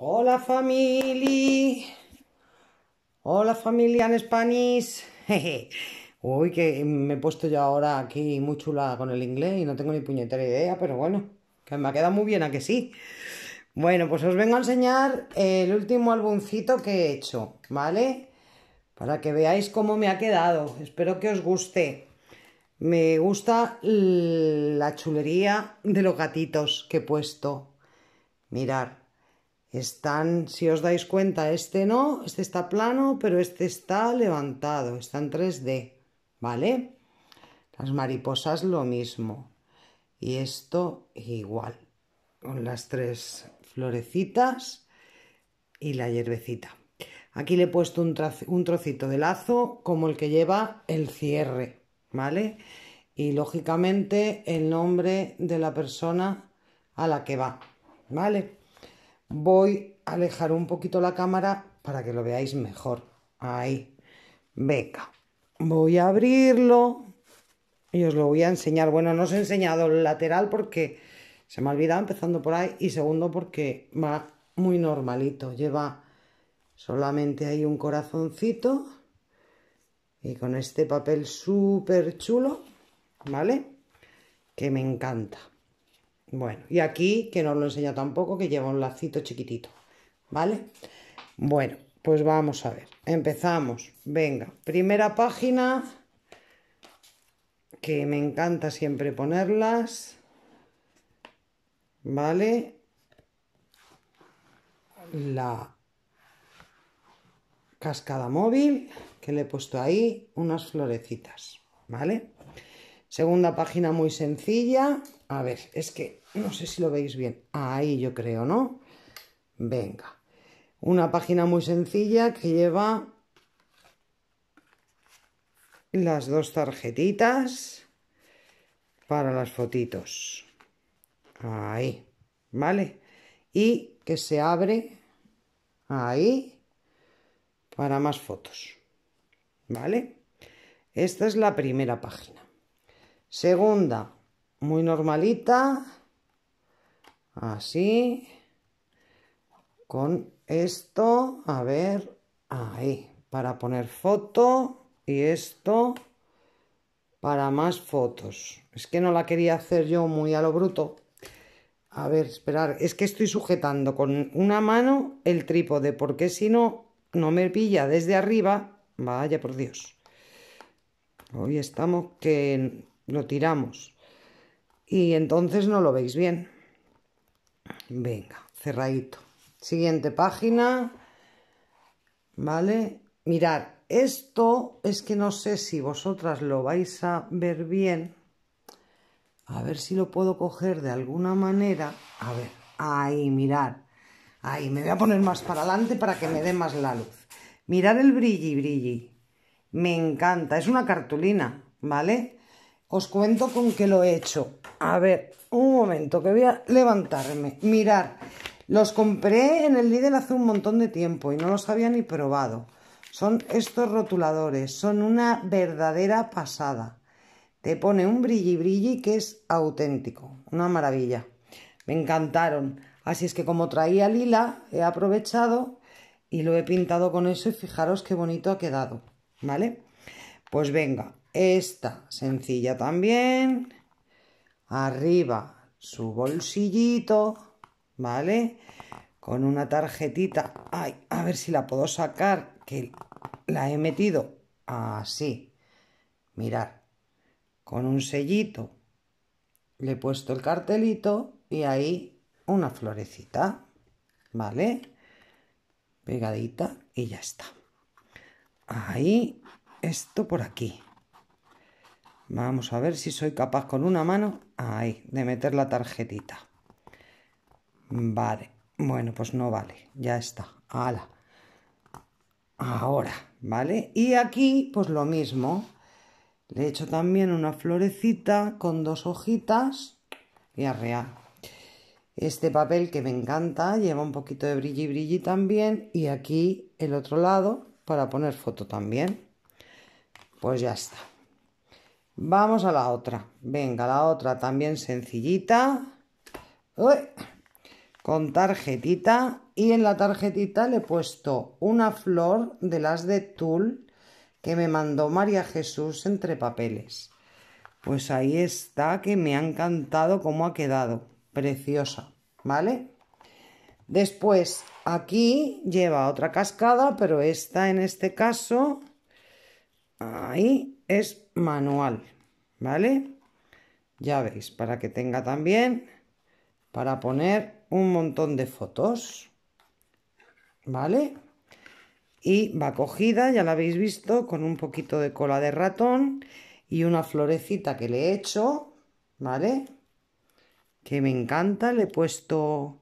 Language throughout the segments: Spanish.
Hola familia. Hola familia en Spanish. Uy, que me he puesto yo ahora aquí muy chula con el inglés y no tengo ni puñetera idea, pero bueno, que me ha quedado muy bien a que sí. Bueno, pues os vengo a enseñar el último álbumcito que he hecho, ¿vale? Para que veáis cómo me ha quedado. Espero que os guste. Me gusta la chulería de los gatitos que he puesto. Mirar. Están, si os dais cuenta, este no, este está plano, pero este está levantado, está en 3D, ¿vale? Las mariposas lo mismo. Y esto igual, con las tres florecitas y la hierbecita. Aquí le he puesto un, un, trocito de lazo como el que lleva el cierre, ¿vale? Y lógicamente el nombre de la persona a la que va, ¿vale? Voy a alejar un poquito la cámara para que lo veáis mejor. Ahí. Beca. Voy a abrirlo y os lo voy a enseñar. Bueno, no os he enseñado el lateral porque se me ha olvidado empezando por ahí y segundo porque va muy normalito. Lleva solamente ahí un corazoncito y con este papel súper chulo, ¿vale? Que me encanta. Bueno, y aquí, que no os lo enseña tampoco, que lleva un lacito chiquitito, ¿vale? Bueno, pues vamos a ver, empezamos, venga, primera página, que me encanta siempre ponerlas, ¿vale? La cascada móvil, que le he puesto ahí unas florecitas, ¿vale? Segunda página muy sencilla, a ver, es que no sé si lo veis bien. Ahí yo creo, ¿no? Venga. Una página muy sencilla que lleva las dos tarjetitas para las fotitos. Ahí, ¿vale? Y que se abre ahí para más fotos, ¿vale? Esta es la primera página. Segunda, muy normalita. Así. Con esto, a ver, ahí, para poner foto y esto para más fotos. Es que no la quería hacer yo muy a lo bruto. A ver, esperar, es que estoy sujetando con una mano el trípode porque si no, no me pilla desde arriba. Vaya por Dios. Hoy estamos que lo tiramos y entonces no lo veis bien. Venga, cerradito. Siguiente página. ¿Vale? Mirad, esto es que no sé si vosotras lo vais a ver bien. A ver si lo puedo coger de alguna manera. A ver, ahí, mirad. Ahí, me voy a poner más para adelante para que me dé más la luz. Mirad el brilli, brilli. Me encanta, es una cartulina, ¿vale? Os cuento con que lo he hecho. A ver, un momento, que voy a levantarme. Mirar, los compré en el Lidl hace un montón de tiempo y no los había ni probado. Son estos rotuladores, son una verdadera pasada. Te pone un brilli brilli que es auténtico, una maravilla. Me encantaron. Así es que como traía lila, he aprovechado y lo he pintado con eso y fijaros qué bonito ha quedado, ¿vale? Pues venga, esta sencilla también. Arriba su bolsillito, ¿vale? Con una tarjetita. a ver si la puedo sacar, que la he metido así. Mirar. Con un sellito. Le he puesto el cartelito y ahí una florecita, ¿vale? Pegadita y ya está. Ahí, esto por aquí. Vamos a ver si soy capaz con una mano, ahí, de meter la tarjetita. Vale, bueno, pues no vale, ya está, ala. Ahora, ¿vale? Y aquí, pues lo mismo. Le he hecho también una florecita con dos hojitas y arrea. Este papel que me encanta, lleva un poquito de brilli brilli también. Y aquí el otro lado para poner foto también. Pues ya está. Vamos a la otra. Venga, la otra también sencillita. con tarjetita. Y en la tarjetita le he puesto una flor de las de Tul que me mandó María Jesús entre papeles. Pues ahí está, que me ha encantado cómo ha quedado. Preciosa, ¿vale? Después, aquí lleva otra cascada, pero esta en este caso... Ahí es manual, ¿vale? Ya veis, para que tenga también para poner un montón de fotos, ¿vale? Y va cogida, ya la habéis visto, con un poquito de cola de ratón y una florecita que le he hecho, ¿vale? Que me encanta, le he puesto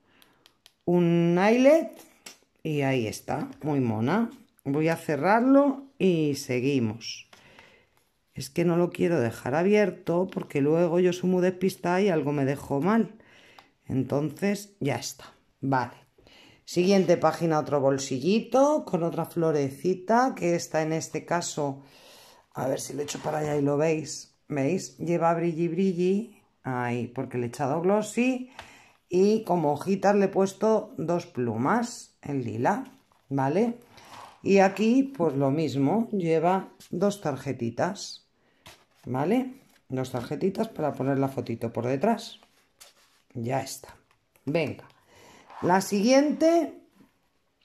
un eyelet y ahí está, muy mona. Voy a cerrarlo y seguimos. Es que no lo quiero dejar abierto porque luego yo sumo muy despistada y algo me dejo mal. Entonces, ya está. Vale. Siguiente página, otro bolsillito con otra florecita que está en este caso... A ver si lo echo para allá y lo veis. ¿Veis? Lleva brilli brilli. Ahí, porque le he echado glossy. Y como hojitas le he puesto dos plumas en lila. ¿Vale? Y aquí, pues lo mismo. Lleva dos tarjetitas. ¿Vale? Dos tarjetitas para poner la fotito por detrás. Ya está. Venga. La siguiente,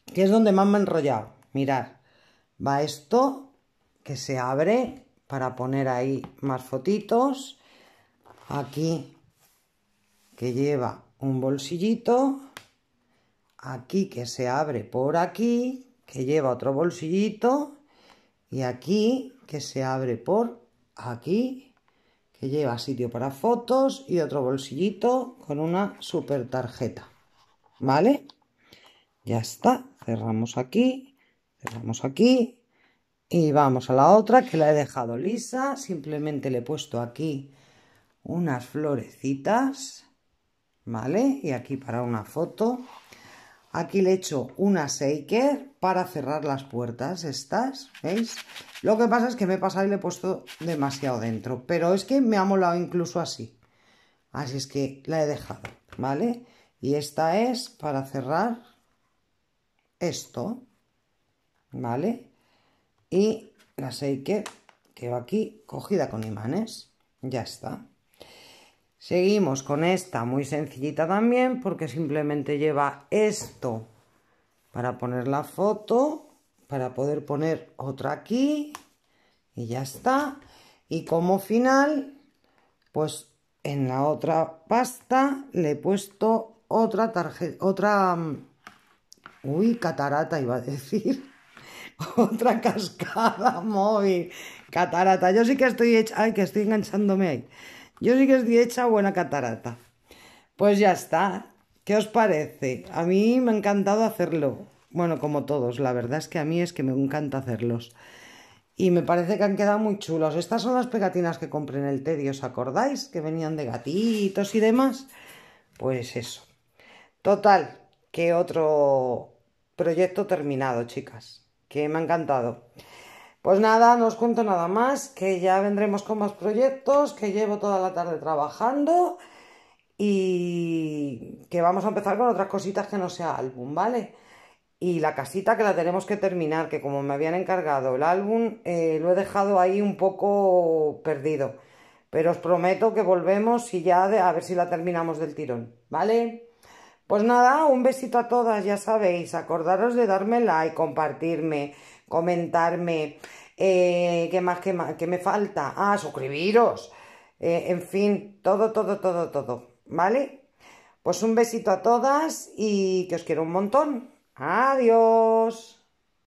que es donde más me he enrollado. Mirad, va esto que se abre para poner ahí más fotitos. Aquí, que lleva un bolsillito. Aquí, que se abre por aquí, que lleva otro bolsillito. Y aquí, que se abre por aquí, que lleva sitio para fotos y otro bolsillito con una super tarjeta. ¿Vale? Ya está, cerramos aquí, cerramos aquí y vamos a la otra que la he dejado lisa, simplemente le he puesto aquí unas florecitas, ¿vale? Y aquí para una foto Aquí le he hecho una shaker para cerrar las puertas, estas, ¿veis? Lo que pasa es que me he pasado y le he puesto demasiado dentro, pero es que me ha molado incluso así. Así es que la he dejado, ¿vale? Y esta es para cerrar esto, ¿vale? Y la shaker que va aquí cogida con imanes, ya está. Seguimos con esta muy sencillita también porque simplemente lleva esto para poner la foto, para poder poner otra aquí y ya está. Y como final, pues en la otra pasta le he puesto otra tarjeta, otra... Mm, uy, catarata iba a decir. otra cascada móvil. Catarata. Yo sí que estoy hecha... Ay, que estoy enganchándome ahí. Yo sí que di hecha buena catarata. Pues ya está. ¿Qué os parece? A mí me ha encantado hacerlo. Bueno, como todos, la verdad es que a mí es que me encanta hacerlos. Y me parece que han quedado muy chulos. Estas son las pegatinas que compré en el tedio, ¿os acordáis? Que venían de gatitos y demás. Pues eso. Total, Qué otro proyecto terminado, chicas. Que me ha encantado. Pues nada, no os cuento nada más, que ya vendremos con más proyectos, que llevo toda la tarde trabajando y que vamos a empezar con otras cositas que no sea álbum, ¿vale? Y la casita que la tenemos que terminar, que como me habían encargado el álbum, eh, lo he dejado ahí un poco perdido. Pero os prometo que volvemos y ya a ver si la terminamos del tirón, ¿vale? Pues nada, un besito a todas, ya sabéis, acordaros de darme like, compartirme, comentarme, eh, ¿qué, más, qué más, me falta? Ah, suscribiros, eh, en fin, todo, todo, todo, todo, ¿vale? Pues un besito a todas y que os quiero un montón. Adiós.